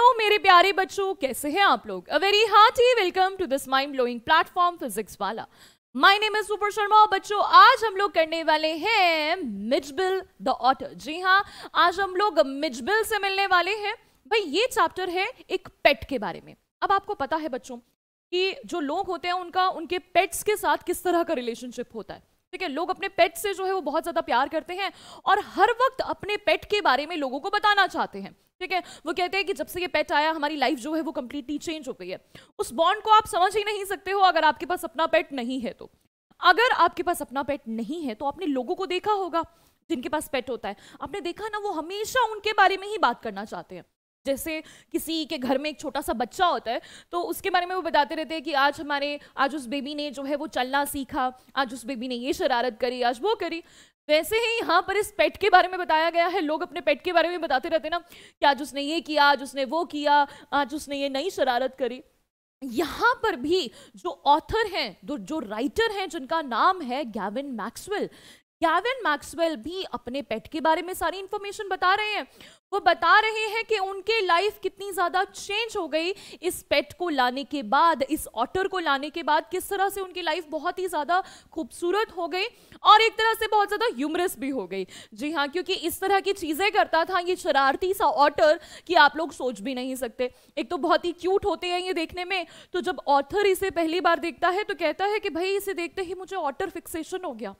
Hello मेरे प्यारे बच्चों कैसे हैं आप लोग a very hearty welcome to this mind blowing platform Physics Wallah my name is Super Sharma बच्चों आज हम लोग करने वाले हैं मिजबिल द ऑटर जी हाँ आज हम लोग मिजबिल से मिलने वाले हैं भाई ये चैप्टर है एक पेट के बारे में अब आपको पता है बच्चों कि जो लोग होते हैं उनका उनके पेट्स के साथ किस तरह का रिलेशनशिप होता है ठीक है लोग अपने पेट से जो है वो बहुत ज़्यादा प्यार करते हैं और हर वक्त अपने पेट के बारे में लोगों को बताना चाहते हैं ठीक है वो कहते हैं कि जब से ये पेट आया हमारी लाइफ जो है वो कंप्लीटली चेंज हो गई है उस बॉन्ड को आप समझ ही नहीं सकते हो अगर आपके पास अपना पेट नहीं है तो अगर आपके पास अपना पेट नहीं है तो आपने लोगों को देखा होगा जिनके पास पेट होता है आपने देखा ना वो हमेशा उनके बारे में ही बात करना चाहते हैं जैसे किसी के घर में एक छोटा सा बच्चा होता है तो उसके बारे में वो बताते रहते हैं कि आज हमारे आज उस बेबी ने जो है वो चलना सीखा आज उस बेबी ने ये शरारत करी आज वो करी वैसे ही यहाँ पर इस पेट के बारे में बताया गया है लोग अपने पेट के बारे में बताते रहते ना कि आज उसने ये किया आज उसने वो किया आज उसने ये नई शरारत करी यहाँ पर भी जो ऑथर हैं जो राइटर हैं जिनका नाम है गैविन मैक्सवेल गैविन मैक्सवेल भी अपने पेट के बारे में सारी इंफॉर्मेशन बता रहे हैं वो बता रहे हैं कि उनके लाइफ कितनी ज़्यादा चेंज हो गई इस पेट को लाने के बाद इस ऑटर को लाने के बाद किस तरह से उनकी लाइफ बहुत ही ज़्यादा खूबसूरत हो गई और एक तरह से बहुत ज़्यादा ह्यूमरस भी हो गई जी हाँ क्योंकि इस तरह की चीज़ें करता था ये शरारती सा ऑटर कि आप लोग सोच भी नहीं सकते एक तो बहुत ही क्यूट होते हैं ये देखने में तो जब ऑथर इसे पहली बार देखता है तो कहता है कि भाई इसे देखते ही मुझे ऑटर फिक्सेशन हो गया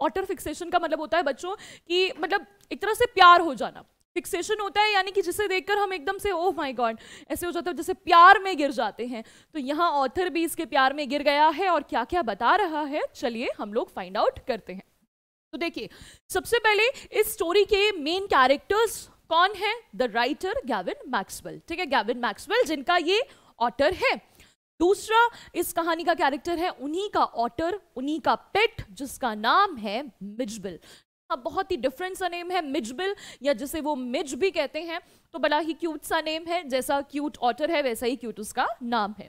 ऑटर फिक्सेशन का मतलब होता है बच्चों कि मतलब एक तरह से प्यार हो जाना फिक्सेशन होता है यानी कि जिसे देखकर हम एकदम से ओह माय गॉड ऐसे हो जाता है जैसे प्यार में गिर जाते हैं तो यहाँ ऑथर भी इसके प्यार में गिर गया है और क्या क्या बता रहा है चलिए हम लोग फाइंड आउट करते हैं तो देखिए सबसे पहले इस स्टोरी के मेन कैरेक्टर्स कौन है द राइटर गैविन मैक्सवेल ठीक है गैविन मैक्सवेल जिनका ये ऑटर है दूसरा इस कहानी का कैरेक्टर है उन्हीं का ऑटर उन्हीं का पेट जिसका नाम है मिजबिल हाँ बहुत ही डिफरेंट सा नेम है मिजबिल या जिसे वो मिज भी कहते हैं तो बड़ा ही क्यूट सा नेम है जैसा क्यूट ऑटर है वैसा ही क्यूट उसका नाम है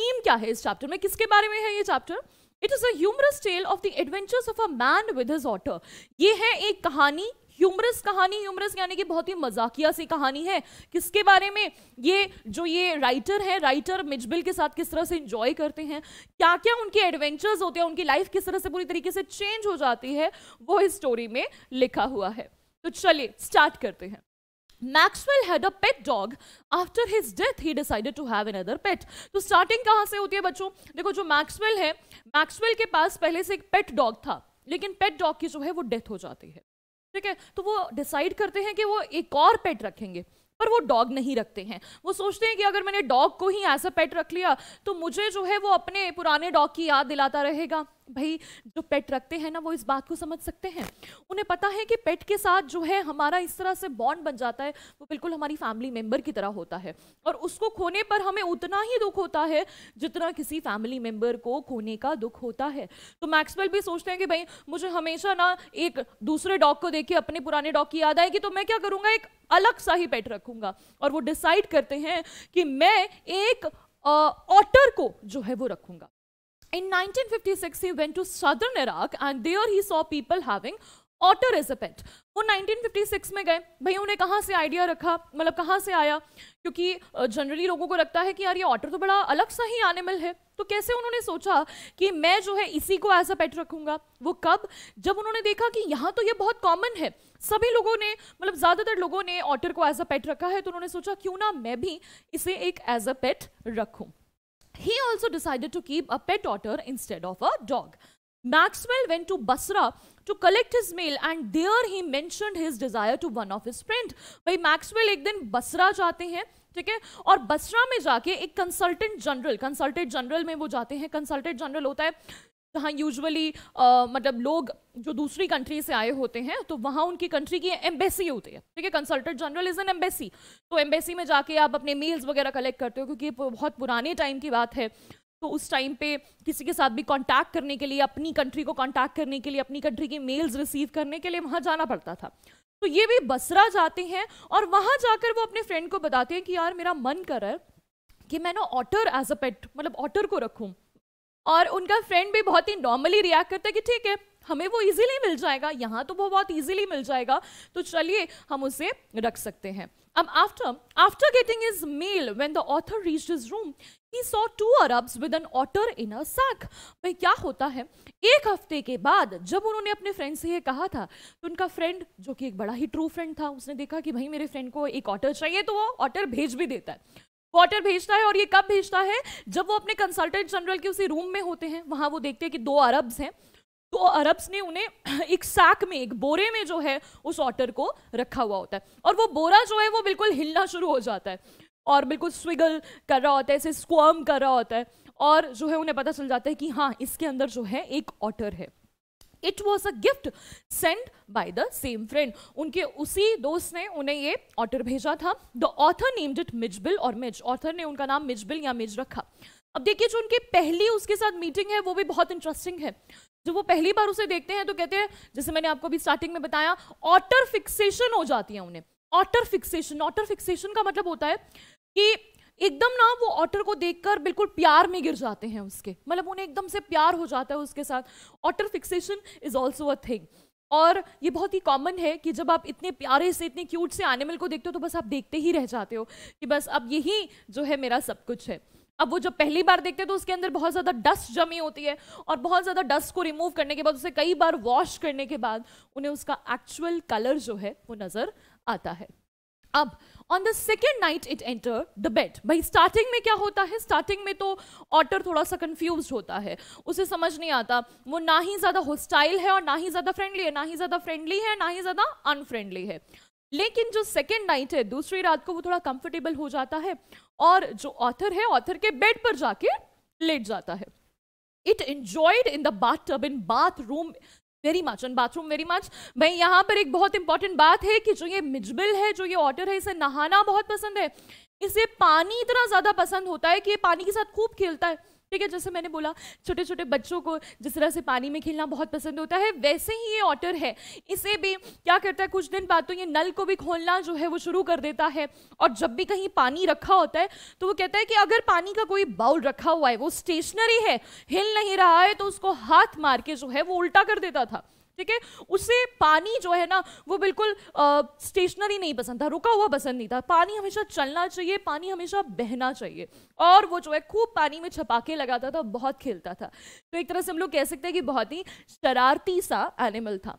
थीम क्या है इस चैप्टर में किसके बारे में है ये chapter it is a humorous tale of the adventures of a man with his otter ये है एक कहानी ह्यूमरस कहानी ह्यूमरस यानी कि बहुत ही मजाकिया सी कहानी है किसके बारे में ये जो ये राइटर है राइटर मिजबिल के साथ किस तरह से इंजॉय करते हैं क्या क्या उनके एडवेंचर्स होते हैं उनकी लाइफ किस तरह से पूरी तरीके से चेंज हो जाती है वो इस स्टोरी में लिखा हुआ है तो चलिए स्टार्ट करते हैं Maxwell had a pet dog. After his death, he decided to have another pet. तो starting कहाँ से होती है बच्चों देखो जो Maxwell है Maxwell के पास पहले से एक pet dog था लेकिन pet dog की जो है वो death हो जाती है ठीक है तो वो डिसाइड करते हैं कि वो एक और पेट रखेंगे पर वो डॉग नहीं रखते हैं वो सोचते हैं कि अगर मैंने डॉग को ही ऐसा पेट रख लिया तो मुझे जो है वो अपने पुराने डॉग की याद दिलाता रहेगा भाई जो पेट रखते हैं ना वो इस बात को समझ सकते हैं उन्हें पता है कि पेट के साथ जो है हमारा इस तरह से बॉन्ड बन जाता है वो बिल्कुल हमारी फैमिली मेम्बर की तरह होता है और उसको खोने पर हमें उतना ही दुख होता है जितना किसी फैमिली मेम्बर को खोने का दुख होता है तो मैक्सवेल भी सोचते हैं कि भाई मुझे हमेशा ना एक दूसरे डॉग को देख के अपने पुराने डॉग की याद आएगी तो मैं क्या करूँगा एक अलग सा ही पेट रखूंगा और वो डिसाइड करते हैं कि मैं एक ऑटर को जो है वो रखूंगा In 1956, he went to southern Iraq and there he saw people having otter वो 1956 में गए भाई उन्हें कहाँ से आइडिया रखा मतलब कहाँ से आया क्योंकि जनरली लोगों को लगता है कि यार ये ऑटर तो बड़ा अलग सा ही एनिमल है तो कैसे उन्होंने सोचा कि मैं जो है इसी को एज अ पेट रखूंगा वो कब जब उन्होंने देखा कि यहाँ तो ये बहुत कॉमन है सभी लोगों ने मतलब ज़्यादातर लोगों ने ऑटर को एज अ पेट रखा है तो उन्होंने सोचा क्यों ना मैं भी इसे एक एज अ पेट रखूँ He also decided to keep a pet otter instead of a dog. Maxwell went to Basra to collect his mail and there he mentioned his desire to one of his friend. By Maxwell एक दिन Basra जाते हैं ठीक है और बसरा में जाके एक कंसल्टेंट जनरल कंसल्टेंट जनरल में वो जाते हैं कंसल्टेंट जनरल होता है जहाँ तो यूजुअली मतलब लोग जो दूसरी कंट्री से आए होते हैं तो वहाँ उनकी कंट्री की एम्बेसी होती है ठीक है consultant general is an embassy तो एम्बेसी में जाके आप अपने मेल्स वगैरह कलेक्ट करते हो क्योंकि बहुत पुराने टाइम की बात है तो उस टाइम पे किसी के साथ भी कांटेक्ट करने के लिए अपनी कंट्री को कांटेक्ट करने के लिए अपनी कंट्री की मेल्स रिसीव करने के लिए वहाँ जाना पड़ता था तो ये भी बसरा जाते हैं और वहाँ जाकर वो अपने फ्रेंड को बताते हैं कि यार मेरा मन कर रहा है कि मैं ना ऑटर एज अ पेट मतलब ऑटर को रखूँ और उनका फ्रेंड भी बहुत ही नॉर्मली रिएक्ट करता है कि ठीक है हमें वो इजीली मिल जाएगा यहाँ तो वो बहुत इजीली मिल जाएगा तो चलिए हम उसे रख सकते हैं अब after after getting is mail when the author reach is room he saw two Arabs with an otter in a sack भाई क्या होता है एक हफ्ते के बाद जब उन्होंने अपने फ्रेंड से ये कहा था तो उनका फ्रेंड जो कि एक बड़ा ही ट्रू फ्रेंड था उसने देखा कि भाई मेरे फ्रेंड को एक ऑटर चाहिए तो वो ऑटर भेज भी देता है क्वार्टर भेजता है और ये कब भेजता है जब वो अपने कंसल्टेंट जनरल के उसी रूम में होते हैं वहाँ वो देखते हैं कि दो अरब्स हैं तो अरब्स ने उन्हें एक सैक में एक बोरे में जो है उस ऑटर को रखा हुआ होता है और वो बोरा जो है वो बिल्कुल हिलना शुरू हो जाता है और बिल्कुल स्विगल कर रहा होता है ऐसे स्क्वर्म कर रहा होता है और जो है उन्हें पता चल जाता है कि हाँ इसके अंदर जो है एक ऑटर है it was a gift send by the same friend उनके उसी दोस्त ने उन्हें ये ऑर्डर भेजा था the author named it Mijbil और मिज ऑथर ने उनका नाम मिजबिल या मिज रखा अब देखिए जो उनकी पहली उसके साथ मीटिंग है वो भी बहुत इंटरेस्टिंग है जब वो पहली बार उसे देखते हैं तो कहते हैं जैसे मैंने आपको अभी स्टार्टिंग में बताया ऑटर फिक्सेशन हो जाती है उन्हें ऑटर फिक्सेशन ऑटर फिक्सेशन का मतलब होता है कि एकदम ना वो ऑटर को देखकर बिल्कुल प्यार में गिर जाते हैं उसके मतलब उन्हें एकदम से प्यार हो जाता है उसके साथ otter fixation is also a thing और ये बहुत ही कॉमन है कि जब आप इतने प्यारे से इतने क्यूट से एनिमल को देखते हो तो बस आप देखते ही रह जाते हो कि बस अब यही जो है मेरा सब कुछ है अब वो जब पहली बार देखते हैं तो उसके अंदर बहुत ज़्यादा डस्ट जमी होती है और बहुत ज़्यादा डस्ट को रिमूव करने के बाद उसे कई बार वॉश करने के बाद उन्हें उसका एक्चुअल कलर जो है वो नज़र आता है अब on the second night it enter the bed भाई स्टार्टिंग में क्या होता है स्टार्टिंग में तो ऑटर थोड़ा सा कन्फ्यूज होता है उसे समझ नहीं आता वो ना ही ज़्यादा होस्टाइल है और ना ही ज़्यादा फ्रेंडली है ना ही ज़्यादा फ्रेंडली है ना ही ज़्यादा अनफ्रेंडली है लेकिन जो सेकेंड नाइट है दूसरी रात को वो थोड़ा कंफर्टेबल हो जाता है और जो ऑथर है ऑथर के बेड पर जाके लेट जाता है it enjoyed in the bathtub in bathroom very much and bathroom very much भाई यहाँ पर एक बहुत इंपॉर्टेंट बात है कि जो ये मिजबिल है जो ये वाटर है इसे नहाना बहुत पसंद है इसे पानी इतना ज़्यादा पसंद होता है कि ये पानी के साथ खूब खेलता है ठीक है जैसे मैंने बोला छोटे छोटे बच्चों को जिस तरह से पानी में खेलना बहुत पसंद होता है वैसे ही ये ऑटर है इसे भी क्या करता है कुछ दिन बाद तो ये नल को भी खोलना जो है वो शुरू कर देता है और जब भी कहीं पानी रखा होता है तो वो कहता है कि अगर पानी का कोई बाउल रखा हुआ है वो स्टेशनरी है हिल नहीं रहा है तो उसको हाथ मार के जो है वो उल्टा कर देता था ठीक है उसे पानी जो है ना वो बिल्कुल स्टेशनरी नहीं पसंद था रुका हुआ पसंद नहीं था पानी हमेशा चलना चाहिए पानी हमेशा बहना चाहिए और वो जो है खूब पानी में छपाके लगाता था बहुत खेलता था तो एक तरह से हम लोग कह सकते हैं कि बहुत ही शरारती सा एनिमल था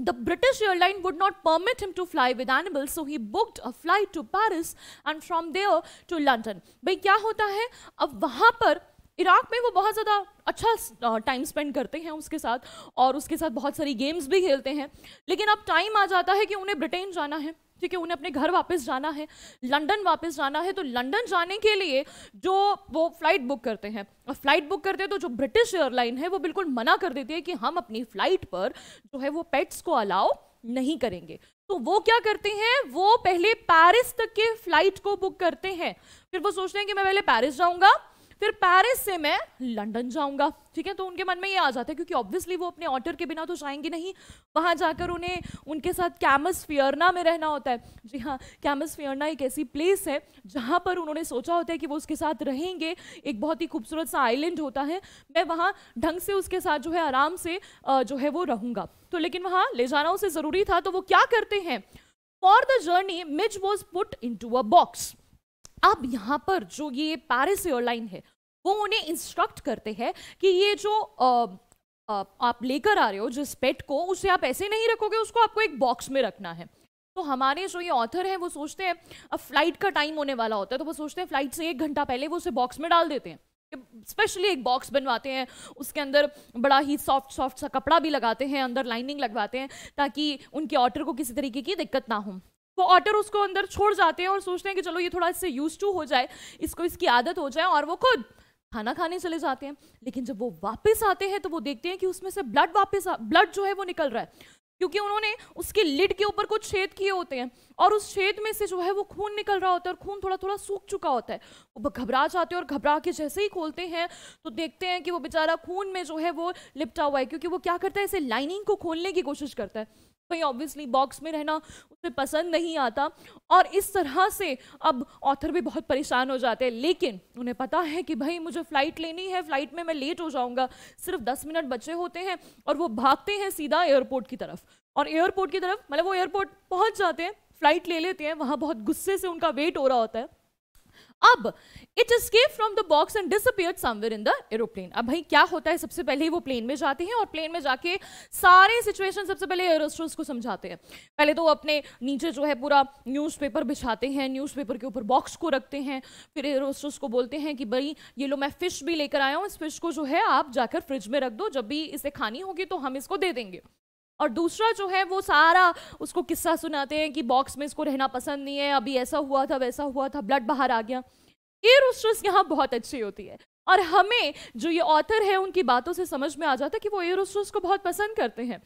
the British airline would not permit him to fly with animal so he booked a flight to Paris and from there to London भाई क्या होता है अब वहाँ पर इराक में वो बहुत ज़्यादा अच्छा टाइम स्पेंड करते हैं उसके साथ और उसके साथ बहुत सारी गेम्स भी खेलते हैं लेकिन अब टाइम आ जाता है कि उन्हें ब्रिटेन जाना है ठीक है उन्हें अपने घर वापस जाना है लंदन वापस जाना है तो लंदन जाने के लिए जो वो फ्लाइट बुक करते हैं और फ्लाइट बुक करते हैं तो जो ब्रिटिश एयरलाइन है वो बिल्कुल मना कर देती है कि हम अपनी फ्लाइट पर जो है वो पेट्स को अलाउ नहीं करेंगे तो वो क्या करते हैं वो पहले पेरिस तक के फ्लाइट को बुक करते हैं फिर वो सोचते हैं कि मैं पहले पेरिस जाऊंगा फिर पेरिस से मैं लंदन जाऊंगा ठीक है तो उनके मन में ये आ जाता है क्योंकि ऑब्वियसली वो अपने ऑटर के बिना तो जाएंगे नहीं वहाँ जाकर उन्हें उनके साथ कैमसफियरना में रहना होता है जी हाँ कैमसफियरना एक ऐसी प्लेस है जहाँ पर उन्होंने सोचा होता है कि वो उसके साथ रहेंगे एक बहुत ही खूबसूरत सा आइलैंड होता है मैं वहाँ ढंग से उसके साथ जो है आराम से जो है वो रहूँगा तो लेकिन वहाँ ले जाना उसे ज़रूरी था तो वो क्या करते हैं for the journey Mij was put into a box अब यहाँ पर जो ये पैरिस एयरलाइन है वो उन्हें इंस्ट्रक्ट करते हैं कि ये जो आ, आ, आप लेकर आ रहे हो जिस पेट को उसे आप ऐसे नहीं रखोगे उसको आपको एक बॉक्स में रखना है तो हमारे जो ये ऑथर हैं वो सोचते हैं अब फ्लाइट का टाइम होने वाला होता है तो वो सोचते हैं फ्लाइट से एक घंटा पहले वो उसे बॉक्स में डाल देते हैं स्पेशली एक बॉक्स बनवाते हैं उसके अंदर बड़ा ही सॉफ्ट सॉफ्ट सा कपड़ा भी लगाते हैं अंदर लाइनिंग लगवाते हैं ताकि उनके ऑर्डर को किसी तरीके की दिक्कत ना हो वो ऑटर उसको अंदर छोड़ जाते हैं और सोचते हैं कि चलो ये थोड़ा इससे यूज टू हो जाए इसको इसकी आदत हो जाए और वो खुद खाना खाने चले जाते हैं लेकिन जब वो वापस आते हैं तो वो देखते हैं कि उसमें से ब्लड वापस ब्लड जो है वो निकल रहा है क्योंकि उन्होंने उसके लिड के ऊपर कुछ छेद किए होते हैं और उस छेद में से जो है वो खून निकल रहा होता है और खून थोड़ा थोड़ा सूख चुका होता है वो घबरा जाते हैं और घबरा के जैसे ही खोलते हैं तो देखते हैं कि वो बेचारा खून में जो है वो लिपटा हुआ है क्योंकि वो क्या करता है इसे लाइनिंग को खोलने की कोशिश करता है कहीं ऑब्वियसली बॉक्स में रहना उसे पसंद नहीं आता और इस तरह से अब ऑथर भी बहुत परेशान हो जाते हैं लेकिन उन्हें पता है कि भाई मुझे फ़्लाइट लेनी है फ़्लाइट में मैं लेट हो जाऊंगा सिर्फ दस मिनट बचे होते हैं और वो भागते हैं सीधा एयरपोर्ट की तरफ और एयरपोर्ट की तरफ मतलब वो एयरपोर्ट पहुँच जाते हैं फ़्लाइट ले लेते हैं वहाँ बहुत गुस्से से उनका वेट हो रहा होता है अब it escaped from the box and disappear somewhere in the aeroplane अब भाई क्या होता है सबसे पहले ही वो प्लेन में जाते हैं और प्लेन में जाके सारे सिचुएशन सबसे पहले एयरस्ट्रोस को समझाते हैं पहले तो वो अपने नीचे जो है पूरा न्यूज़पेपर बिछाते हैं न्यूज़पेपर के ऊपर बॉक्स को रखते हैं फिर एयरस्ट्रोस को बोलते हैं कि भाई ये लो मैं फ़िश भी लेकर आया हूँ इस फिश को जो है आप जाकर फ्रिज में रख दो जब भी इसे खानी होगी तो हम इसको दे देंगे और दूसरा जो है वो सारा उसको किस्सा सुनाते हैं कि बॉक्स में इसको रहना पसंद नहीं है अभी ऐसा हुआ था वैसा हुआ था ब्लड बाहर आ गया ये रोस्टर्स यहाँ बहुत अच्छी होती है और हमें जो ये ऑथर है उनकी बातों से समझ में आ जाता है कि वो रोस्टर्स को बहुत पसंद करते हैं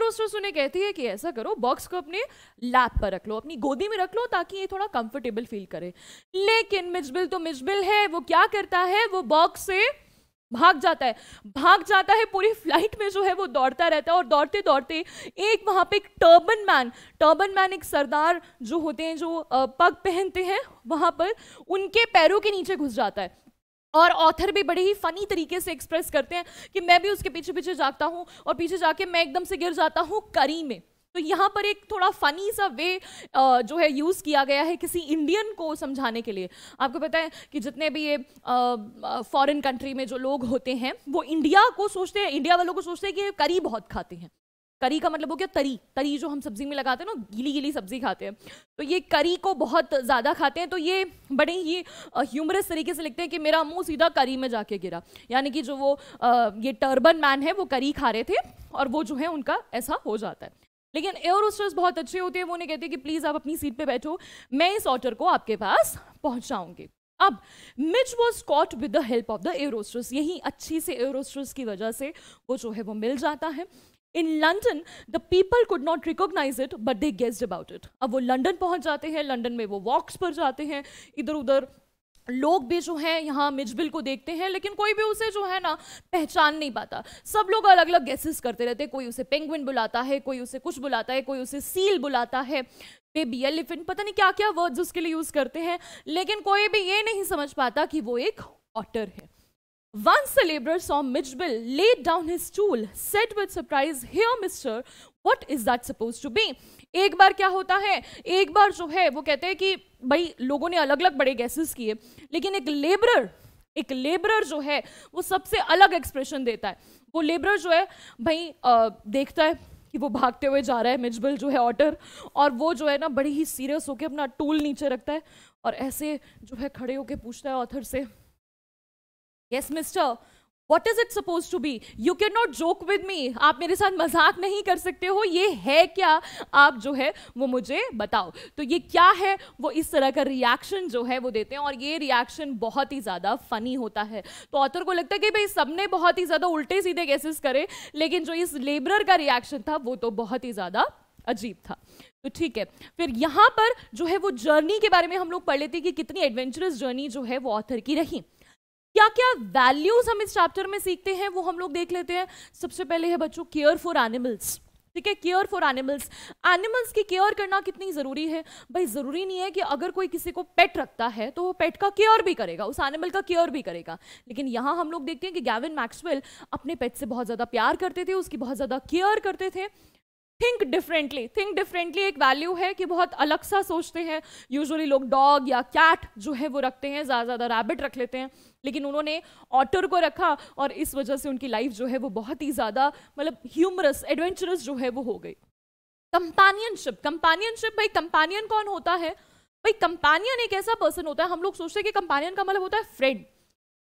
रोस्टर्स उन्हें कहती है कि ऐसा करो बॉक्स को अपने लैप पर रख लो अपनी गोदी में रख लो ताकि ये थोड़ा कंफर्टेबल फील करे लेकिन मिजबिल तो मिजबिल है वो क्या करता है वो बॉक्स से भाग जाता है भाग जाता है पूरी फ्लाइट में जो है वो दौड़ता रहता है और दौड़ते दौड़ते एक वहाँ पे एक टर्बन मैन टर्बन मैन एक सरदार जो होते हैं जो पग पहनते हैं वहाँ पर उनके पैरों के नीचे घुस जाता है और ऑथर भी बड़े ही फनी तरीके से एक्सप्रेस करते हैं कि मैं भी उसके पीछे पीछे जाता हूँ और पीछे जाके मैं एकदम से गिर जाता हूँ करी में तो यहाँ पर एक थोड़ा फनी सा वे जो है यूज़ किया गया है किसी इंडियन को समझाने के लिए आपको पता है कि जितने भी ये फॉरेन कंट्री में जो लोग होते हैं वो इंडिया को सोचते हैं इंडिया वालों को सोचते हैं कि करी बहुत खाते हैं करी का मतलब हो गया तरी तरी जो हम सब्जी में लगाते हैं ना गीली गीली सब्जी खाते हैं तो ये करी को बहुत ज़्यादा खाते हैं तो ये बड़े ही ह्यूमरस तरीके से लिखते हैं कि मेरा मुंह सीधा करी में जाके गिरा यानी कि जो वो ये टर्बन मैन है वो करी खा रहे थे और वो जो है उनका ऐसा हो जाता है लेकिन एयर होस्टर्स बहुत अच्छे होते हैं वो उन्हें कहते हैं कि प्लीज़ आप अपनी सीट पे बैठो मैं इस ऑर्डर को आपके पास पहुंचाऊंगी अब Mij was caught with the help of the air hostess यही अच्छी से एयर होस्टर्स की वजह से वो जो है वो मिल जाता है in London the people could not recognise it but they guessed about it अब वो लंडन पहुंच जाते हैं लंडन में वो वॉक्स पर जाते हैं इधर उधर लोग भी जो हैं यहाँ मिजबिल को देखते हैं लेकिन कोई भी उसे जो है ना पहचान नहीं पाता सब लोग अलग अलग गैसेस करते रहते हैं कोई उसे पेंगुइन बुलाता है कोई उसे कुछ बुलाता है कोई उसे सील बुलाता है बेबी एलिफेंट पता नहीं क्या क्या वर्ड्स उसके लिए यूज़ करते हैं लेकिन कोई भी ये नहीं समझ पाता कि वो एक ऑटर है Once the laborer saw Midgeville laid down his tool, said with surprise, Here, mister, what is that supposed to be? एक बार क्या होता है एक बार जो है वो कहते हैं कि भाई लोगों ने अलग अलग बड़े गैसेस किए लेकिन एक लेबरर एक लेबरर जो है वो सबसे अलग एक्सप्रेशन देता है वो लेबरर जो है भाई आ, देखता है कि वो भागते हुए जा रहा है मिजबल जो है ऑटर और वो जो है ना बड़ी ही सीरियस होकर अपना टूल नीचे रखता है और ऐसे जो है खड़े होकर पूछता है ऑथर से yes mister what is it suppose to be you can not joke with me आप मेरे साथ मजाक नहीं कर सकते हो ये है क्या आप जो है वो मुझे बताओ तो ये क्या है वो इस तरह का रिएक्शन जो है वो देते हैं और ये रिएक्शन बहुत ही ज़्यादा फनी होता है तो ऑथर को लगता है कि भाई सबने बहुत ही ज़्यादा उल्टे सीधे कैसेस करे लेकिन जो इस लेबर का रिएक्शन था वो तो बहुत ही ज़्यादा अजीब था तो ठीक है फिर यहाँ पर जो है वो जर्नी के बारे में हम लोग पढ़ लेते हैं कि कितनी एडवेंचरस जर्नी जो है वो ऑथर की रही क्या क्या वैल्यूज हम इस चैप्टर में सीखते हैं वो हम लोग देख लेते हैं सबसे पहले है बच्चों केयर फॉर एनिमल्स ठीक है केयर फॉर एनिमल्स एनिमल्स की केयर करना कितनी ज़रूरी है भाई ज़रूरी नहीं है कि अगर कोई किसी को पेट रखता है तो वो पेट का केयर भी करेगा उस एनिमल का केयर भी करेगा लेकिन यहाँ हम लोग देखते हैं कि गैविन मैक्सवेल अपने पेट से बहुत ज़्यादा प्यार करते थे उसकी बहुत ज़्यादा केयर करते थे थिंक डिफरेंटली थिंक डिफरेंटली एक वैल्यू है कि बहुत अलग सा सोचते हैं यूजुअली लोग डॉग या कैट जो है वो रखते हैं ज़्यादा ज़्यादा रैबिट रख लेते हैं लेकिन उन्होंने ऑटर को रखा और इस वजह से उनकी लाइफ जो है वो बहुत ही ज़्यादा मतलब ह्यूमरस एडवेंचरस जो है वो हो गई कंपानियनशिप कंपानियनशिप भाई कंपानियन कौन होता है भाई कंपेनियन एक ऐसा पर्सन होता है हम लोग सोचते हैं कि कंपानियन का मतलब होता है फ्रेंड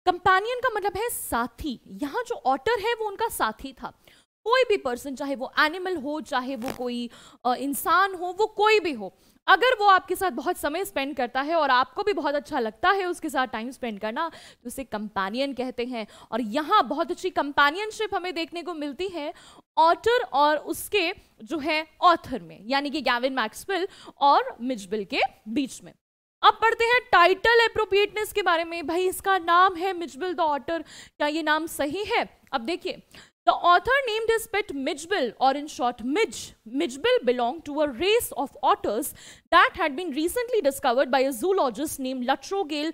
कंपेनियन का मतलब है साथी यहाँ जो ऑटर है वो उनका साथी था कोई भी पर्सन चाहे वो एनिमल हो चाहे वो कोई इंसान हो वो कोई भी हो अगर वो आपके साथ बहुत समय स्पेंड करता है और आपको भी बहुत अच्छा लगता है उसके साथ टाइम स्पेंड करना तो उसे कंपेनियन कहते हैं और यहाँ बहुत अच्छी कंपेनियनशिप हमें देखने को मिलती है ऑटर और उसके जो है ऑथर में यानी कि गैविन मैक्सविल और मिजबिल के बीच में अब पढ़ते हैं टाइटल अप्रोप्रिएटनेस के बारे में भाई इसका नाम है मिजबिल द ऑटर क्या ये नाम सही है अब देखिए The author named his pet Midgeville, or in short Midge. Midgeville belonged to a race of otters that had been recently discovered by a zoologist named Latrogale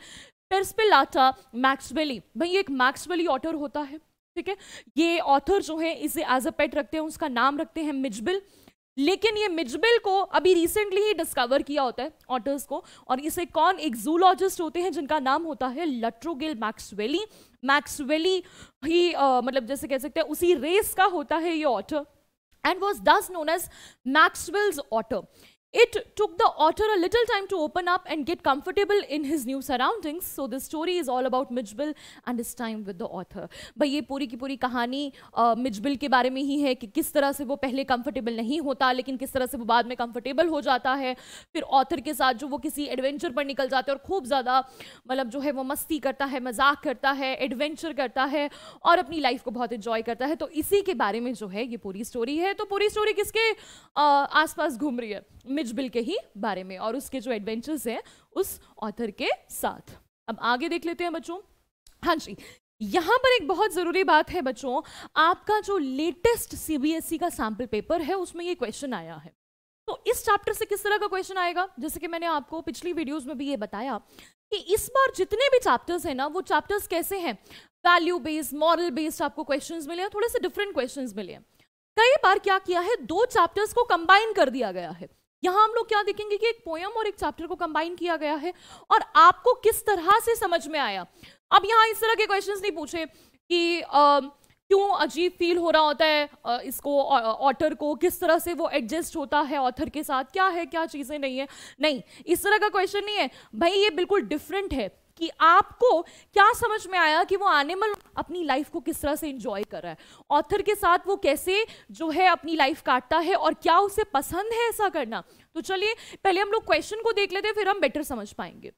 Perspillata Maxwelli. भाई एक Maxwelli otter होता है ठीक है ये author जो है इसे एज अ पेट रखते हैं उसका नाम रखते हैं मिजबिल लेकिन ये मिजबिल को अभी रिसेंटली ही डिस्कवर किया होता है ऑटर्स को और इसे कौन एक जूलॉजिस्ट होते हैं जिनका नाम होता है लट्रोगिल मैक्सवेली मैक्सवेली ही मतलब जैसे कह सकते हैं उसी रेस का होता है ये otter and was does known as Maxwell's otter It took the author a little time to open up and get comfortable in his new surroundings. So this story is all about Mitchell and his time with the author. भाई ये पूरी की पूरी कहानी Mijbil के बारे में ही है कि किस तरह से वो पहले कंफर्टेबल नहीं होता लेकिन किस तरह से वो बाद में कंफर्टेबल हो जाता है फिर ऑथर के साथ जो वो किसी एडवेंचर पर निकल जाते हैं और खूब ज़्यादा मतलब जो है वो मस्ती करता है मजाक करता है एडवेंचर करता है और अपनी लाइफ को बहुत इंजॉय करता है तो इसी के बारे में जो है ये पूरी स्टोरी है तो पूरी स्टोरी किसके आसपास घूम रही है मिज बिल के ही बारे में और उसके जो एडवेंचर्स हैं उस ऑथर के साथ अब आगे देख लेते हैं बच्चों हाँ जी यहाँ पर एक बहुत ज़रूरी बात है बच्चों आपका जो लेटेस्ट सीबीएसई e का सैम्पल पेपर है उसमें ये क्वेश्चन आया है तो इस चैप्टर से किस तरह का क्वेश्चन आएगा जैसे कि मैंने आपको पिछली वीडियोस में भी ये बताया कि इस बार जितने भी चैप्टर्स हैं ना वो चैप्टर्स कैसे हैं वैल्यू बेस्ड मॉरल बेस्ड आपको क्वेश्चंस मिले हैं थोड़े से डिफरेंट क्वेश्चंस मिले हैं कई बार क्या किया है दो चैप्टर्स को कंबाइन कर दिया गया है यहाँ हम लोग क्या देखेंगे कि एक पोयम और एक चैप्टर को कंबाइन किया गया है और आपको किस तरह से समझ में आया अब यहाँ इस तरह के क्वेश्चन नहीं पूछे कि क्यों अजीब फील हो रहा होता है इसको ऑटर को किस तरह से वो एडजस्ट होता है ऑथर के साथ क्या है क्या चीज़ें नहीं है नहीं इस तरह का क्वेश्चन नहीं है भाई ये बिल्कुल डिफरेंट है कि आपको क्या समझ में आया कि वो एनिमल अपनी लाइफ को किस तरह से इंजॉय कर रहा है ऑथर के साथ वो कैसे जो है अपनी लाइफ काटता है और क्या उसे पसंद है ऐसा करना तो चलिए पहले हम लोग क्वेश्चन को देख लेते हैं फिर हम बेटर समझ पाएंगे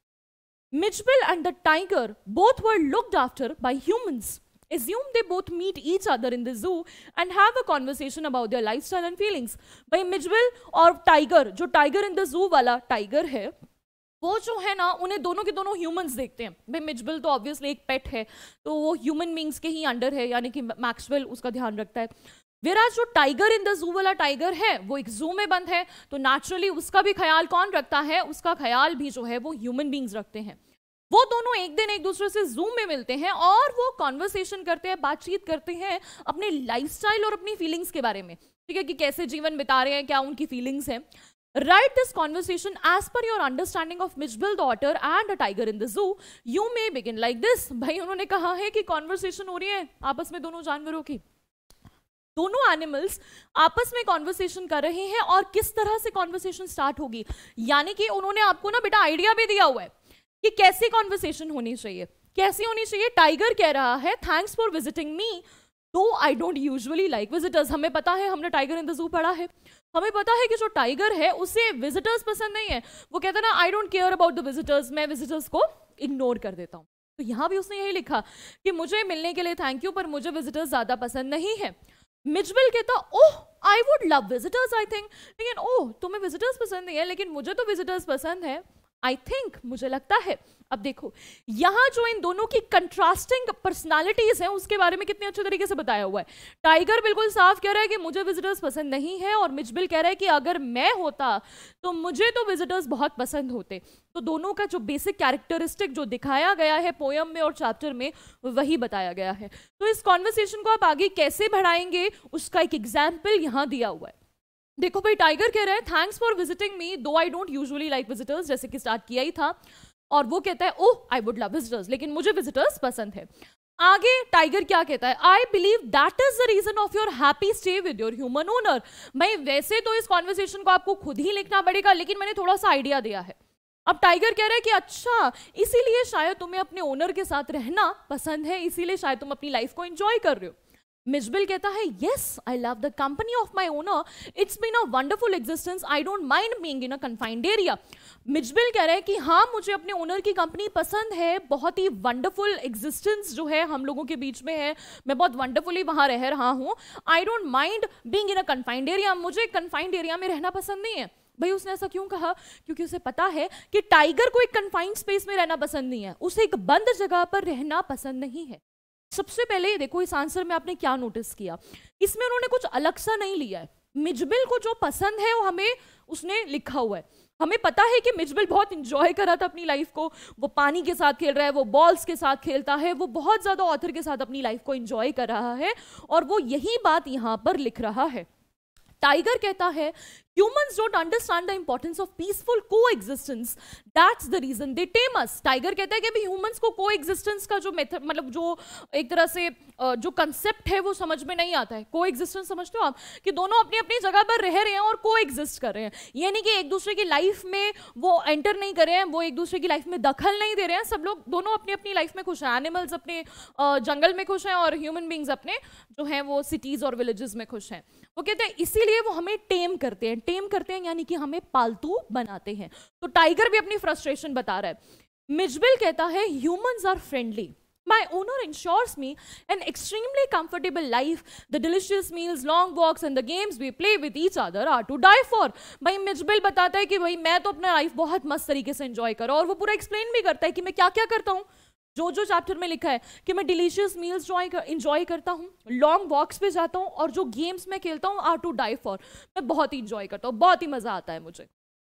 Mijbil and the tiger both were looked after by humans assume they both meet each other in the zoo and have a conversation about their lifestyle and feelings भाई Mijbil और tiger जो tiger in the zoo वाला tiger है वो जो है ना उन्हें दोनों के दोनों ह्यूमंस देखते हैं भाई मिजबिल तो ऑब्वियसली एक पेट है तो वो ह्यूमन बींग्स के ही अंडर है यानी कि मैक्सवेल उसका ध्यान रखता है वेरा जो टाइगर इन द जू वाला टाइगर है वो एक जू में बंद है तो नेचुरली उसका भी ख्याल कौन रखता है उसका ख्याल भी जो है वो ह्यूमन बींग्स रखते हैं वो दोनों एक दिन एक दूसरे से जूम में मिलते हैं और वो कॉन्वर्सेशन करते हैं बातचीत करते हैं अपने लाइफस्टाइल और अपनी फीलिंग्स के बारे में ठीक है कि कैसे जीवन बिता रहे हैं क्या उनकी फीलिंग्स हैं Write this conversation as per your understanding of Mitchell daughter and a tiger in the zoo. You may begin like this. भाई उन्होंने कहा है कि कॉन्वर्सेशन हो रही है आपस में दोनों जानवरों की दोनों एनिमल्स आपस में कॉन्वर्सेशन कर रहे हैं और किस तरह से कॉन्वर्सेशन स्टार्ट होगी यानी कि उन्होंने आपको ना बेटा आइडिया भी दिया हुआ है कि कैसी कॉन्वर्सेशन होनी चाहिए कैसी होनी चाहिए टाइगर कह रहा है thanks for visiting me though I don't usually like visitors हमें पता है हमने टाइगर इन द जू पढ़ा है हमें पता है कि जो टाइगर है उसे विजिटर्स पसंद नहीं है वो कहते है ना I don't care about the visitors मैं विजिटर्स को इग्नोर कर देता हूँ तो यहाँ भी उसने यही लिखा कि मुझे मिलने के लिए थैंक यू पर मुझे विजिटर्स ज़्यादा पसंद नहीं है मिजबिल कहता oh I would love visitors I think लेकिन ओह तुम्हें विजिटर्स पसंद नहीं है लेकिन मुझे तो विजिटर्स पसंद है आई थिंक मुझे लगता है अब देखो यहां जो इन दोनों की कंट्रास्टिंग पर्सनालिटीज हैं उसके बारे में कितने अच्छे तरीके से बताया हुआ है टाइगर बिल्कुल साफ कह रहा है कि मुझे विजिटर्स पसंद नहीं है और मिजबिल कह रहा है कि अगर मैं होता तो मुझे तो विजिटर्स बहुत पसंद होते तो दोनों का जो बेसिक कैरेक्टरिस्टिक जो दिखाया गया है पोयम में और चैप्टर में वही बताया गया है तो इस कॉन्वर्सेशन को आप आगे कैसे बढ़ाएंगे उसका एक एग्जाम्पल यहाँ दिया हुआ है देखो भाई टाइगर कह रहे हैं thanks for visiting me though I don't usually like visitors जैसे कि स्टार्ट किया ही था और वो कहता है oh I would love visitors लेकिन मुझे विजिटर्स पसंद है आगे टाइगर क्या कहता है I believe that is the reason of your happy stay with your human owner भाई वैसे तो इस कॉन्वर्सेशन को आपको खुद ही लिखना पड़ेगा लेकिन मैंने थोड़ा सा आइडिया दिया है अब टाइगर कह रहा है कि अच्छा इसीलिए शायद तुम्हें अपने ओनर के साथ रहना पसंद है इसीलिए शायद तुम अपनी लाइफ को एंजॉय कर रहे हो मिजबिल कहता है yes I love the company of my owner it's been a wonderful existence I don't mind being in a confined area Mijbil कह रहे हैं कि हाँ मुझे अपने ओनर की कंपनी पसंद है बहुत ही वंडरफुल एग्जिस्टेंस जो है हम लोगों के बीच में है मैं बहुत वंडरफुली वहाँ रह रहा हूँ I don't mind being in a confined area मुझे कन्फाइंड एरिया में रहना पसंद नहीं है भाई उसने ऐसा क्यों कहा क्योंकि उसे पता है कि टाइगर को एक कन्फाइंड स्पेस में रहना पसंद नहीं है उसे एक बंद जगह पर रहना पसंद नहीं है सबसे पहले ये देखो इस आंसर में आपने क्या नोटिस किया इसमें उन्होंने कुछ अलग सा नहीं लिया है मिजबिल को जो पसंद है वो हमें उसने लिखा हुआ है हमें पता है कि मिजबिल बहुत इंजॉय कर रहा था अपनी लाइफ को वो पानी के साथ खेल रहा है वो बॉल्स के साथ खेलता है वो बहुत ज़्यादा ऑथर के साथ अपनी लाइफ को इंजॉय कर रहा है और वो यही बात यहाँ पर लिख रहा है टाइगर कहता है humans don't understand the importance of peaceful coexistence that's the reason they tame us tiger कहता है कि अभी humans को coexistence का जो method मतलब जो एक तरह से जो concept है वो समझ में नहीं आता है coexistence समझते हो आप कि दोनों अपनी अपनी जगह पर रह रहे हैं और coexist कर रहे हैं ये नहीं कि एक दूसरे की लाइफ में वो एंटर नहीं कर रहे हैं वो एक दूसरे की लाइफ में दखल नहीं दे रहे हैं सब लोग दोनों अपनी अपनी लाइफ में खुश हैं एनिमल्स अपने जंगल में खुश हैं और ह्यूमन बींग्स अपने जो हैं वो सिटीज़ और विलेजेस में खुश हैं वो कहते हैं इसीलिए वो हमें टेम करते हैं टेम करते हैं यानी कि हमें पालतू बनाते हैं तो टाइगर भी अपनी फ्रस्ट्रेशन बता रहा है मिजबिल कहता है humans are friendly My owner ensures me an extremely comfortable life the delicious meals long walks and the games we play with each other are to die for भाई Mijbil बताता है कि भाई मैं तो अपना लाइफ बहुत मस्त तरीके से इंजॉय करूँ और वो पूरा एक्सप्लेन भी करता है कि मैं क्या क्या करता हूँ जो जो चैप्टर में लिखा है कि मैं डिलीशियस मील्स इंजॉय करता हूँ लॉन्ग वॉक्स पे जाता हूँ और जो गेम्स में खेलता हूँ आर टू डाई फॉर मैं बहुत ही इंजॉय करता हूँ बहुत ही मजा आता है मुझे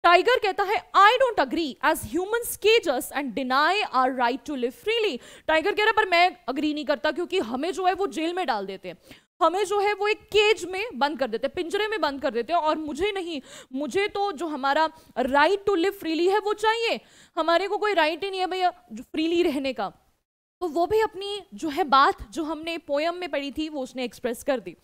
टाइगर कहता है I don't agree as human cage us and deny our right to live freely tiger कह रहा है पर मैं अग्री नहीं करता क्योंकि हमें जो है वो जेल में डाल देते हैं हमें जो है वो एक केज में बंद कर देते हैं पिंजरे में बंद कर देते हैं और मुझे नहीं मुझे तो जो हमारा राइट टू लिव फ्रीली है वो चाहिए हमारे को कोई राइट ही नहीं है भैया फ्रीली रहने का तो वो भी अपनी जो है बात जो हमने पोयम में पढ़ी थी वो उसने एक्सप्रेस कर दी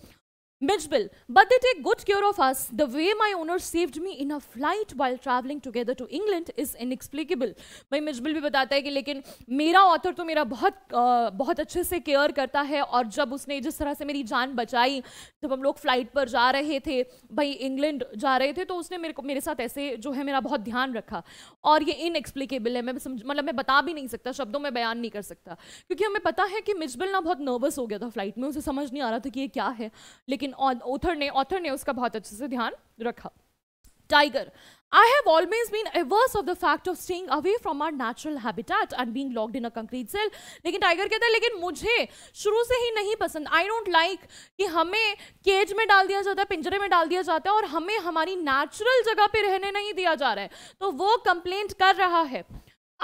Midge Bill, but they take good care of us. The way my owner saved me in a flight while traveling together to England is inexplicable. भाई मिजबिल भी बताता है कि लेकिन मेरा ऑथर तो मेरा बहुत आ, बहुत अच्छे से केयर करता है और जब उसने जिस तरह से मेरी जान बचाई जब हम लोग फ्लाइट पर जा रहे थे भाई इंग्लैंड जा रहे थे तो उसने मेरे को मेरे साथ ऐसे जो है मेरा बहुत ध्यान रखा और ये इनएक्सप्लीकेबल है मैं समझ मतलब मैं बता भी नहीं सकता शब्दों में बयान नहीं कर सकता क्योंकि हमें पता है कि मिजबिल ना बहुत नर्वस हो गया था फ्लाइट में उसे समझ नहीं आ रहा था कि ये क्या है लेकिन इन ऑथर ने ऑथर ने उसका बहुत अच्छे से ध्यान रखा tiger I have always been averse of the fact of staying away from our natural habitat and being locked in a concrete cell. लेकिन टाइगर कहता है लेकिन मुझे शुरू से ही नहीं पसंद आई डोंट लाइक कि हमें केज में डाल दिया जाता है पिंजरे में डाल दिया जाता है और हमें हमारी नेचुरल जगह पे रहने नहीं दिया जा रहा है तो वो कंप्लेंट कर रहा है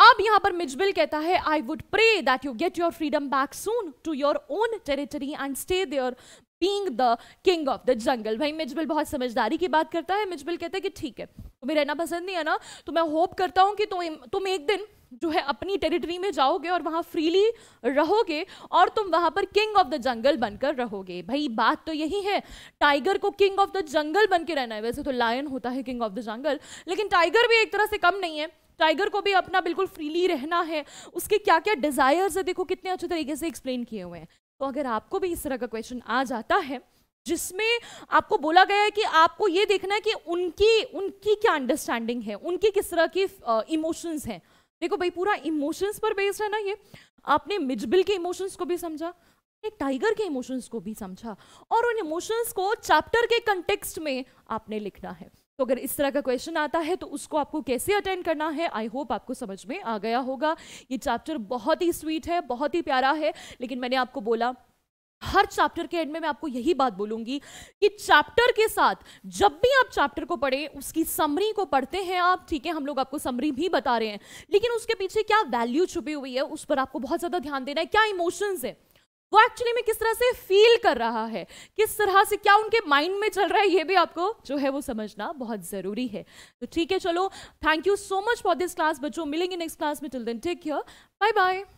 अब यहाँ पर मिजबिल कहता है I would pray that you get your freedom back soon to your own territory and stay there being the king of the jungle भाई मिजबिल बहुत समझदारी की बात करता है मिजबिल कहता है कि ठीक है तुम्हें रहना पसंद नहीं है ना तो मैं होप करता हूँ कि तुम तुम एक दिन जो है अपनी टेरिटरी में जाओगे और वहाँ फ्रीली रहोगे और तुम वहाँ पर किंग ऑफ द जंगल बनकर रहोगे भाई बात तो यही है टाइगर को किंग ऑफ द जंगल बन के रहना है वैसे तो लायन होता है किंग ऑफ द जंगल लेकिन टाइगर भी एक तरह से कम नहीं है टाइगर को भी अपना बिल्कुल फ्रीली रहना है उसके क्या क्या डिज़ायर्स है देखो कितने अच्छे तरीके से एक्सप्लेन किए हुए हैं तो अगर आपको भी इस तरह का क्वेश्चन आ जाता है जिसमें आपको बोला गया है कि आपको ये देखना है कि उनकी उनकी क्या अंडरस्टैंडिंग है उनकी किस तरह की इमोशंस हैं देखो भाई पूरा इमोशंस पर बेस्ड है ना ये आपने मिजबिल के इमोशंस को भी समझा एक टाइगर के इमोशंस को भी समझा और उन इमोशंस को चैप्टर के कंटेक्स्ट में आपने लिखना है तो अगर इस तरह का क्वेश्चन आता है तो उसको आपको कैसे अटेंड करना है आई होप आपको समझ में आ गया होगा ये चैप्टर बहुत ही स्वीट है बहुत ही प्यारा है लेकिन मैंने आपको बोला हर चैप्टर के एंड में मैं आपको यही बात बोलूंगी कि चैप्टर के साथ जब भी आप चैप्टर को पढ़ें उसकी समरी को पढ़ते हैं आप ठीक है हम लोग आपको समरी भी बता रहे हैं लेकिन उसके पीछे क्या वैल्यू छुपी हुई है उस पर आपको बहुत ज़्यादा ध्यान देना है क्या इमोशंस है वो एक्चुअली में किस तरह से फील कर रहा है किस तरह से क्या उनके माइंड में चल रहा है ये भी आपको जो है वो समझना बहुत ज़रूरी है तो ठीक है चलो thank you so much for this class बच्चों मिलेंगे नेक्स्ट क्लास में till then take care bye bye